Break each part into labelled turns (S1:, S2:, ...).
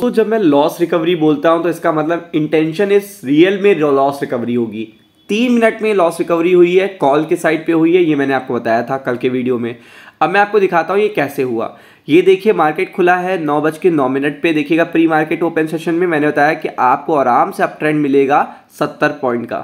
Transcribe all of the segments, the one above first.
S1: तो जब मैं लॉस रिकवरी बोलता हूं तो इसका मतलब इंटेंशन इज रियल में लॉस रिकवरी होगी तीन मिनट में लॉस रिकवरी हुई है कॉल के साइड पे हुई है ये मैंने आपको बताया था कल के वीडियो में अब मैं आपको दिखाता हूँ ये कैसे हुआ ये देखिए मार्केट खुला है नौ बज के नौ मिनट पे देखिएगा प्री मार्केट ओपन सेशन में मैंने बताया कि आपको आराम से अप ट्रेंड मिलेगा सत्तर पॉइंट का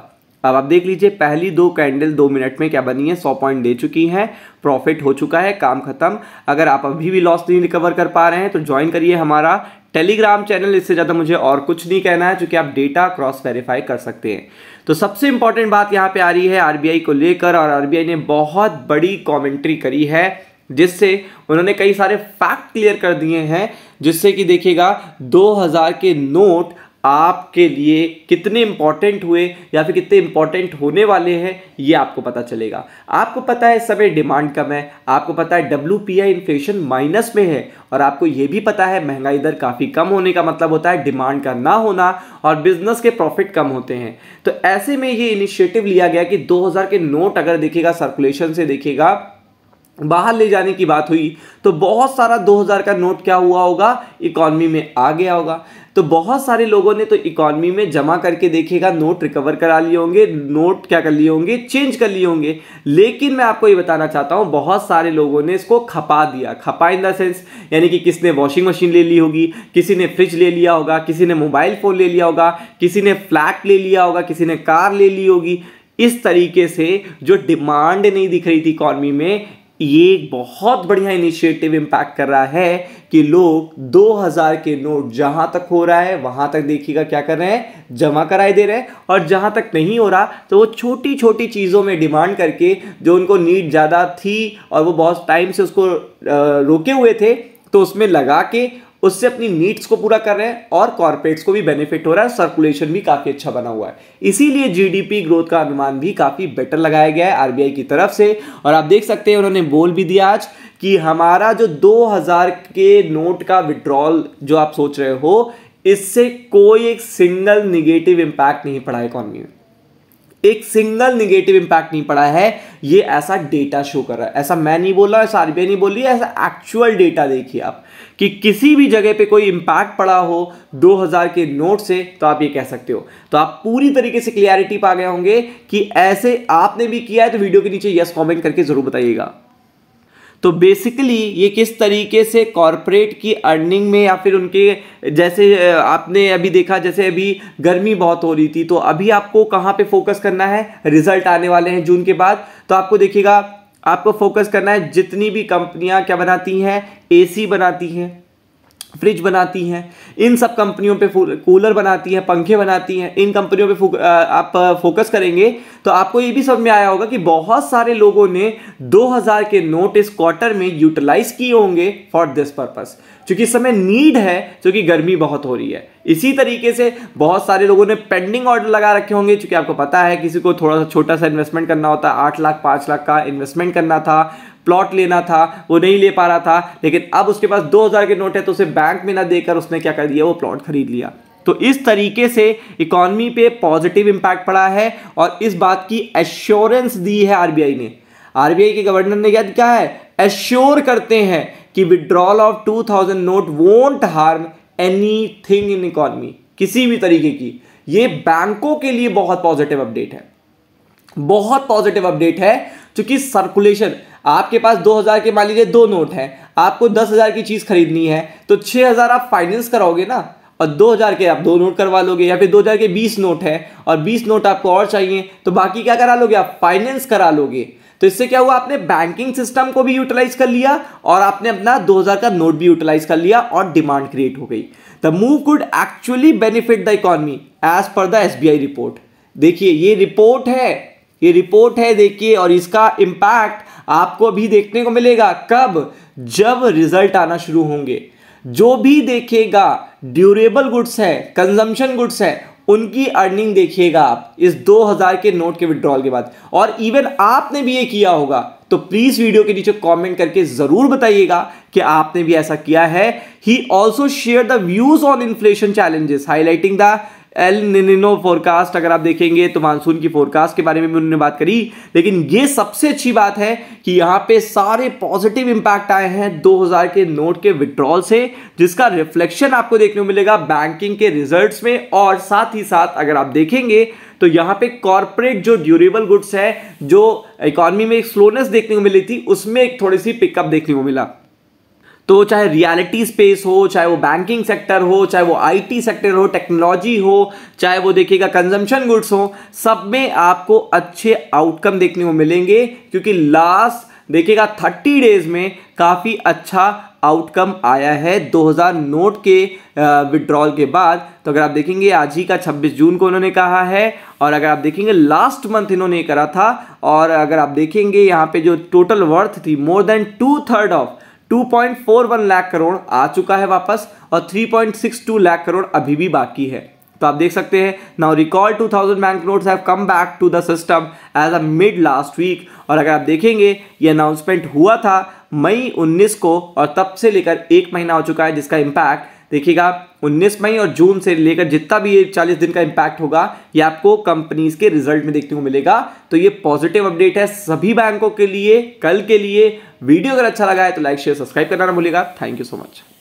S1: अब आप देख लीजिए पहली दो कैंडल दो मिनट में क्या बनी है सौ पॉइंट दे चुकी हैं प्रॉफिट हो चुका है काम खत्म अगर आप अभी भी लॉस नहीं रिकवर कर पा रहे हैं तो ज्वाइन करिए हमारा टेलीग्राम चैनल इससे ज़्यादा मुझे और कुछ नहीं कहना है क्योंकि आप डेटा क्रॉस वेरीफाई कर सकते हैं तो सबसे इंपॉर्टेंट बात यहाँ पे आ रही है आरबीआई को लेकर और आरबीआई ने बहुत बड़ी कॉमेंट्री करी है जिससे उन्होंने कई सारे फैक्ट क्लियर कर दिए हैं जिससे कि देखिएगा 2000 के नोट आपके लिए कितने इम्पॉर्टेंट हुए या फिर कितने इम्पॉर्टेंट होने वाले हैं ये आपको पता चलेगा आपको पता है समय डिमांड कम है आपको पता है डब्ल्यू इन्फ्लेशन माइनस में है और आपको ये भी पता है महंगाई दर काफ़ी कम होने का मतलब होता है डिमांड का ना होना और बिजनेस के प्रॉफिट कम होते हैं तो ऐसे में ये इनिशिएटिव लिया गया कि 2000 के नोट अगर देखेगा सर्कुलेशन से देखेगा बाहर ले जाने की बात हुई तो बहुत सारा 2000 का नोट क्या हुआ होगा इकॉनमी में आ गया होगा तो बहुत सारे लोगों ने तो इकॉनमी में जमा करके देखेगा नोट रिकवर करा लिए होंगे नोट क्या कर लिए होंगे चेंज कर लिए होंगे लेकिन मैं आपको ये बताना चाहता हूँ बहुत सारे लोगों ने इसको खपा दिया खपा इन द सेंस यानी कि किसने वॉशिंग मशीन ले ली होगी किसी ने फ्रिज ले लिया होगा किसी ने मोबाइल फ़ोन ले लिया होगा किसी ने फ्लैट ले लिया होगा किसी ने कार ले ली होगी इस तरीके से जो डिमांड नहीं दिख रही थी इकॉनमी में ये एक बहुत बढ़िया इनिशिएटिव इम्पैक्ट कर रहा है कि लोग 2000 के नोट जहां तक हो रहा है वहां तक देखिएगा क्या कर रहे हैं जमा कराए दे रहे हैं और जहां तक नहीं हो रहा तो वो छोटी छोटी चीज़ों में डिमांड करके जो उनको नीड ज़्यादा थी और वो बहुत टाइम से उसको रोके हुए थे तो उसमें लगा के उससे अपनी नीड्स को पूरा कर रहे हैं और कॉर्पोरेट्स को भी बेनिफिट हो रहा है सर्कुलेशन भी काफ़ी अच्छा बना हुआ है इसीलिए जीडीपी ग्रोथ का अनुमान भी काफ़ी बेटर लगाया गया है आरबीआई की तरफ से और आप देख सकते हैं उन्होंने बोल भी दिया आज कि हमारा जो 2000 के नोट का विड्रॉल जो आप सोच रहे हो इससे कोई एक सिंगल निगेटिव इम्पैक्ट नहीं पड़ा इकॉनमी में एक सिंगल निगेटिव इंपैक्ट नहीं पड़ा है ये ऐसा डेटा शो कर रहा है ऐसा मैं नहीं बोल रहा ऐसा आरबीआई नहीं बोल रही ऐसा एक्चुअल डेटा देखिए आप कि किसी भी जगह पे कोई इंपैक्ट पड़ा हो 2000 के नोट से तो आप ये कह सकते हो तो आप पूरी तरीके से क्लियरिटी पा गए होंगे कि ऐसे आपने भी किया है तो वीडियो के नीचे यस कॉमेंट करके ज़रूर बताइएगा तो बेसिकली ये किस तरीके से कॉरपोरेट की अर्निंग में या फिर उनके जैसे आपने अभी देखा जैसे अभी गर्मी बहुत हो रही थी तो अभी आपको कहाँ पे फोकस करना है रिजल्ट आने वाले हैं जून के बाद तो आपको देखिएगा आपको फोकस करना है जितनी भी कंपनियाँ क्या बनाती हैं एसी बनाती हैं फ्रिज बनाती हैं इन सब कंपनियों पे कूलर बनाती हैं पंखे बनाती हैं इन कंपनियों पे आप फोकस करेंगे तो आपको ये भी समझ में आया होगा कि बहुत सारे लोगों ने 2000 के नोट इस क्वार्टर में यूटिलाइज किए होंगे फॉर दिस पर्पज क्योंकि इस समय नीड है क्योंकि गर्मी बहुत हो रही है इसी तरीके से बहुत सारे लोगों ने पेंडिंग ऑर्डर लगा रखे होंगे क्योंकि आपको पता है किसी को थोड़ा सा छोटा सा इन्वेस्टमेंट करना होता है आठ लाख पाँच लाख का इन्वेस्टमेंट करना था प्लॉट लेना था वो नहीं ले पा रहा था लेकिन अब उसके पास दो के नोट है तो उसे बैंक में ना देकर उसने क्या कर दिया वो प्लॉट खरीद लिया तो इस तरीके से इकोनॉमी पे पॉजिटिव इम्पैक्ट पड़ा है और इस बात की एश्योरेंस दी है आरबीआई ने आरबीआई के गवर्नर ने क्या क्या है एश्योर करते हैं कि withdrawal of two thousand note won't harm anything in economy किसी भी तरीके की ये बैंकों के लिए बहुत पॉजिटिव अपडेट है बहुत पॉजिटिव अपडेट है क्योंकि सर्कुलेशन आपके पास 2000 के मान लीजिए दो नोट हैं आपको 10000 की चीज़ खरीदनी है तो 6000 आप फाइनेंस कराओगे ना और 2000 के आप दो नोट करवा लोगे या फिर 2000 के 20 नोट है और 20 नोट आपको और चाहिए तो बाकी क्या करा लोगे आप फाइनेंस करा लोगे तो इससे क्या हुआ आपने बैंकिंग सिस्टम को भी यूटिलाइज कर लिया और आपने अपना 2000 का नोट भी यूटिलाइज कर लिया और डिमांड क्रिएट हो गई the move could actually benefit the economy as per the S report देखिए ये रिपोर्ट है ये रिपोर्ट है देखिए और इसका इम्पैक्ट आपको अभी देखने को मिलेगा कब जब रिजल्ट आना शुरू होंगे जो भी देखेगा ड्यूरेबल गुड्स है कंजम्पशन गुड्स है उनकी अर्निंग देखिएगा आप इस 2000 के नोट के विड्रॉल के बाद और इवन आपने भी ये किया होगा तो प्लीज वीडियो के नीचे कमेंट करके जरूर बताइएगा कि आपने भी ऐसा किया है ही also share the views on inflation challenges highlighting the El Nino forecast अगर आप देखेंगे तो मानसून की फोरकास्ट के बारे में भी उन्होंने बात करी लेकिन ये सबसे अच्छी बात है कि यहाँ पे सारे पॉजिटिव इंपैक्ट आए हैं 2000 के नोट के विड्रॉल से जिसका रिफ्लेक्शन आपको देखने को मिलेगा बैंकिंग के रिजल्ट्स में और साथ ही साथ अगर आप देखेंगे तो यहाँ पे कॉरपोरेट जो ड्यूरेबल गुड्स है जो इकोनॉमी में एक स्लोनेस देखने को मिली थी उसमें एक थोड़ी सी पिकअप देखने को मिला तो चाहे रियलिटी स्पेस हो चाहे वो बैंकिंग सेक्टर हो चाहे वो आईटी सेक्टर हो टेक्नोलॉजी हो चाहे वो देखिएगा कंजम्पशन गुड्स हो सब में आपको अच्छे आउटकम देखने को मिलेंगे क्योंकि लास्ट देखिएगा थर्टी डेज में काफ़ी अच्छा आउटकम आया है 2000 नोट के विड्रॉल के बाद तो अगर आप देखेंगे आज ही का 26 जून को उन्होंने कहा है और अगर आप देखेंगे लास्ट मंथ इन्होंने करा था और अगर आप देखेंगे यहाँ पे जो टोटल वर्थ थी more than two third of 2.41 lakh crore आ चुका है वापस और 3.62 लाख करोड़ अभी भी बाकी है तो आप देख सकते हैं now record 2000 bank notes have come back to the system as a mid last week और अगर आप देखेंगे ये अनाउंसमेंट हुआ था मई 19 को और तब से लेकर एक महीना हो चुका है जिसका इम्पैक्ट देखिएगा 19 मई और जून से लेकर जितना भी ये 40 दिन का इंपैक्ट होगा ये आपको कंपनीज के रिजल्ट में देखने को मिलेगा तो ये पॉजिटिव अपडेट है सभी बैंकों के लिए कल के लिए वीडियो अगर अच्छा लगा है तो लाइक शेयर सब्सक्राइब करना ना भूलेगा थैंक यू सो मच